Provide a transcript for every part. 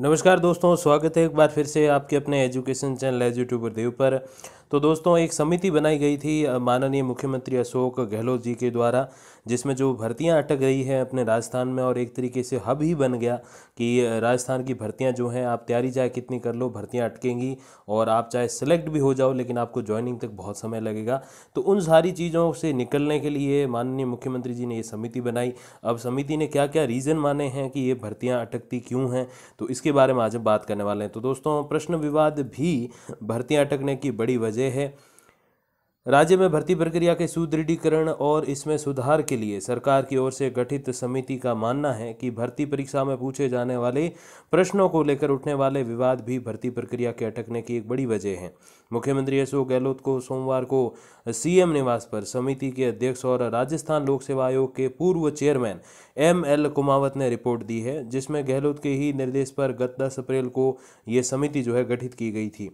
नमस्कार दोस्तों स्वागत है एक बार फिर से आपके अपने education channel edutuber YouTuber Dev पर तो दोस्तों एक समिति बनाई गई थी माननीय मुख्यमंत्री अशोक गहलोत जी के द्वारा जिसमें जो भर्तियां अटक गई हैं अपने राजस्थान में और एक तरीके से हब ही बन गया कि राजस्थान की भर्तियां जो हैं आप तैयारी चाहे कितनी कर लो भर्तियां अटकेंगी और आप चाहे सेलेक्ट भी हो जाओ लेकिन आपको ज्वाइनिंग तक बहुत समय लगेगा तो उन सारी चीज़ों से निकलने के लिए माननीय मुख्यमंत्री जी ने ये समिति बनाई अब समिति ने क्या क्या रीज़न माने हैं कि ये भर्तियाँ अटकती क्यों हैं तो इसके बारे में आज हम बात करने वाले हैं तो दोस्तों प्रश्न विवाद भी भर्तियाँ अटकने की बड़ी वजह वजह है राज्य में भर्ती प्रक्रिया के सुदृढ़ीकरण और इसमें सुधार के लिए सरकार की ओर से गठित समिति का मानना है कि भर्ती परीक्षा में पूछे जाने वाले प्रश्नों को लेकर उठने वाले विवाद भी भर्ती प्रक्रिया के अटकने की एक बड़ी वजह है मुख्यमंत्री अशोक गहलोत को सोमवार को सीएम निवास पर समिति के अध्यक्ष और राजस्थान लोक सेवा आयोग के पूर्व चेयरमैन एम एल कुमावत ने रिपोर्ट दी है जिसमें गहलोत के ही निर्देश पर गत दस अप्रैल को ये समिति जो है गठित की गई थी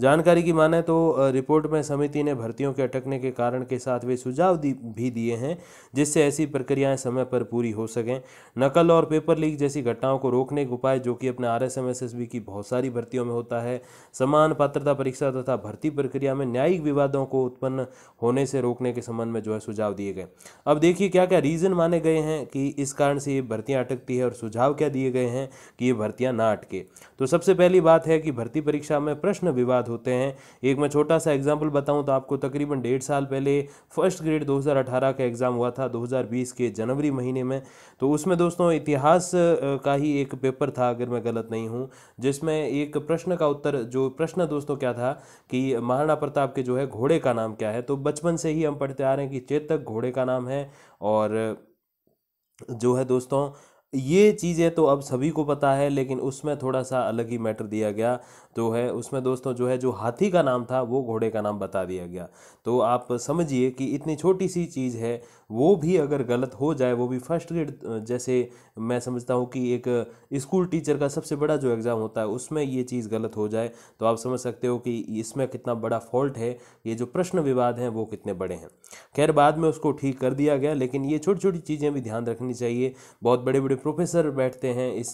जानकारी की माने तो रिपोर्ट में समिति ने भर्तियों के अटकने के कारण के साथ वे सुझाव भी दिए हैं जिससे ऐसी प्रक्रियाएं समय पर पूरी हो सकें नकल और पेपर लीक जैसी घटनाओं को रोकने के उपाय जो कि अपने R S M S S B की बहुत सारी भर्तियों में होता है समान पात्रता परीक्षा तथा भर्ती प्रक्रिया में न्यायिक विवादों को उत्पन्न होने से रोकने के संबंध में जो है सुझाव दिए गए अब देखिए क्या क्या रीज़न माने गए हैं कि इस कारण से ये भर्तियाँ अटकती है और सुझाव क्या दिए गए हैं कि ये भर्तियाँ ना अटके तो सबसे पहली बात है कि भर्ती परीक्षा में प्रश्न विवाद हालात होते हैं एक मैं छोटा सा एग्जाम्पल बताऊँ तो आपको तकरीबन डेढ़ साल पहले फर्स्ट ग्रेड 2018 का एग्ज़ाम हुआ था 2020 के जनवरी महीने में तो उसमें दोस्तों इतिहास का ही एक पेपर था अगर मैं गलत नहीं हूँ जिसमें एक प्रश्न का उत्तर जो प्रश्न दोस्तों क्या था कि महाराणा प्रताप के जो है घोड़े का नाम क्या है तो बचपन से ही हम पढ़ते आ रहे हैं कि चेतक घोड़े का नाम है और जो है दोस्तों ये चीज़ें तो अब सभी को पता है लेकिन उसमें थोड़ा सा अलग ही मैटर दिया गया जो है उसमें दोस्तों जो है जो हाथी का नाम था वो घोड़े का नाम बता दिया गया तो आप समझिए कि इतनी छोटी सी चीज़ है वो भी अगर गलत हो जाए वो भी फर्स्ट ग्रेड जैसे मैं समझता हूँ कि एक स्कूल टीचर का सबसे बड़ा जो एग्ज़ाम होता है उसमें ये चीज़ गलत हो जाए तो आप समझ सकते हो कि इसमें कितना बड़ा फॉल्ट है ये जो प्रश्न विवाद हैं वो कितने बड़े हैं खैर बाद में उसको ठीक कर दिया गया लेकिन ये छोटी छोटी चीज़ें भी ध्यान रखनी चाहिए बहुत बड़े बड़े प्रोफेसर बैठते हैं इस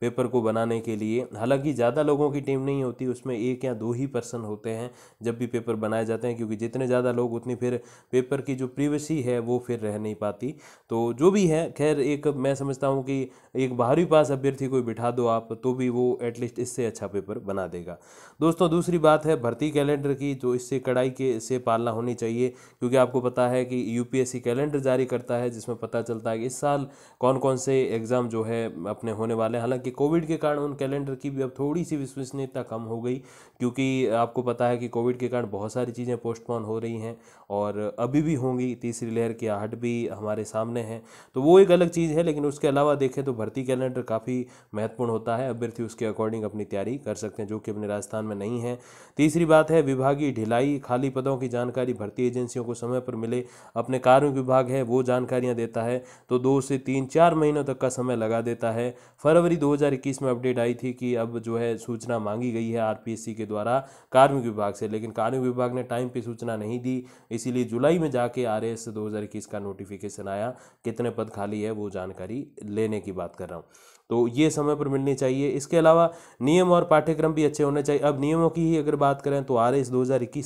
पेपर को बनाने के लिए हालांकि ज़्यादा लोगों की टीम नहीं होती उसमें एक या दो ही पर्सन होते हैं जब भी पेपर बनाए जाते हैं क्योंकि जितने ज़्यादा लोग उतनी फिर पेपर की जो प्रीवेसी है वो फिर रह नहीं पाती तो जो भी है खैर एक मैं समझता हूँ कि एक बाहरी पास अभ्यर्थी कोई बिठा दो आप तो भी वो एटलीस्ट इससे अच्छा पेपर बना देगा दोस्तों दूसरी बात है भर्ती कैलेंडर की जो तो इससे कड़ाई के से पालना होनी चाहिए क्योंकि आपको पता है कि यूपीएससी कैलेंडर जारी करता है जिसमें पता चलता है कि इस साल कौन कौन से एग्ज़ाम एग्ज़ाम जो है अपने होने वाले हैं हालांकि कोविड के कारण उन कैलेंडर की भी अब थोड़ी सी विश्वसनीयता कम हो गई क्योंकि आपको पता है कि कोविड के कारण बहुत सारी चीज़ें पोस्टपोन हो रही हैं और अभी भी होंगी तीसरी लहर की आहट भी हमारे सामने है तो वो एक अलग चीज़ है लेकिन उसके अलावा देखें तो भर्ती कैलेंडर काफ़ी महत्वपूर्ण होता है अभ्यर्थी उसके अकॉर्डिंग अपनी तैयारी कर सकते हैं जो कि अपने राजस्थान में नहीं है तीसरी बात है विभागीय ढिलाई खाली पदों की जानकारी भर्ती एजेंसियों को समय पर मिले अपने कार्य विभाग है वो जानकारियाँ देता है तो दो से तीन चार महीनों तक का समय लगा देता है फरवरी 2021 में अपडेट आई थी कि अब जो है सूचना मांगी गई है आरपीएससी के द्वारा कार्मिक विभाग से लेकिन कार्मिक विभाग ने टाइम पे सूचना नहीं दी इसीलिए जुलाई में जाके आर एस का नोटिफिकेशन आया कितने पद खाली है वो जानकारी लेने की बात कर रहा हूँ तो ये समय पर मिलनी चाहिए इसके अलावा नियम और पाठ्यक्रम भी अच्छे होने चाहिए अब नियमों की ही अगर बात करें तो आर एस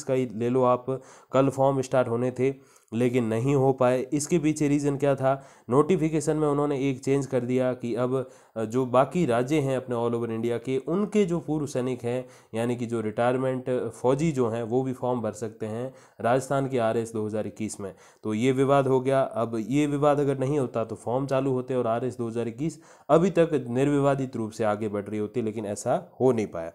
का ही ले लो आप कल फॉर्म स्टार्ट होने थे लेकिन नहीं हो पाए इसके पीछे रीज़न क्या था नोटिफिकेशन में उन्होंने एक चेंज कर दिया कि अब जो बाकी राज्य हैं अपने ऑल ओवर इंडिया के उनके जो पूर्व सैनिक हैं यानी कि जो रिटायरमेंट फौजी जो हैं वो भी फॉर्म भर सकते हैं राजस्थान के आर एस दो में तो ये विवाद हो गया अब ये विवाद अगर नहीं होता तो फॉर्म चालू होते और आर एस अभी तक निर्विवादित रूप से आगे बढ़ रही होती लेकिन ऐसा हो नहीं पाया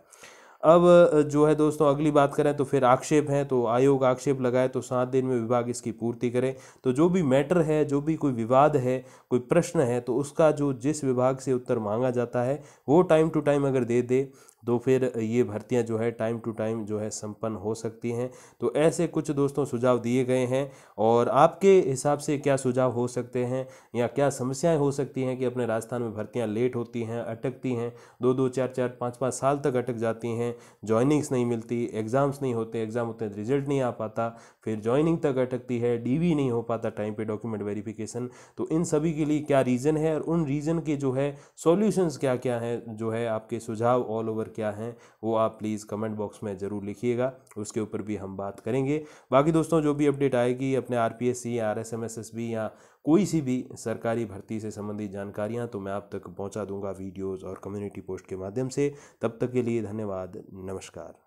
अब जो है दोस्तों अगली बात करें तो फिर आक्षेप हैं तो आयोग आक्षेप लगाए तो सात दिन में विभाग इसकी पूर्ति करें तो जो भी मैटर है जो भी कोई विवाद है कोई प्रश्न है तो उसका जो जिस विभाग से उत्तर मांगा जाता है वो टाइम टू टाइम अगर दे दे तो फिर ये भर्तियां जो है टाइम टू टाइम जो है संपन्न हो सकती हैं तो ऐसे कुछ दोस्तों सुझाव दिए गए हैं और आपके हिसाब से क्या सुझाव हो सकते हैं या क्या समस्याएं हो सकती हैं कि अपने राजस्थान में भर्तियां लेट होती हैं अटकती हैं दो दो चार चार पाँच पाँच साल तक अटक जाती हैं ज्वाइनिंग्स नहीं मिलती एग्ज़ाम्स नहीं होते एग्ज़ाम होते रिजल्ट नहीं आ पाता फिर ज्वाइनिंग तक अटकती है डी नहीं हो पाता टाइम पर डॉक्यूमेंट वेरीफिकेशन तो इन सभी के लिए क्या रीज़न है और उन रीज़न के जो है सोल्यूशंस क्या क्या हैं जो है आपके सुझाव ऑल ओवर क्या हैं वो आप प्लीज़ कमेंट बॉक्स में ज़रूर लिखिएगा उसके ऊपर भी हम बात करेंगे बाकी दोस्तों जो भी अपडेट आएगी अपने R P S C R S M S S B या कोई सी भी सरकारी भर्ती से संबंधित जानकारियाँ तो मैं आप तक पहुँचा दूंगा वीडियोज़ और कम्युनिटी पोस्ट के माध्यम से तब तक के लिए धन्यवाद नमस्कार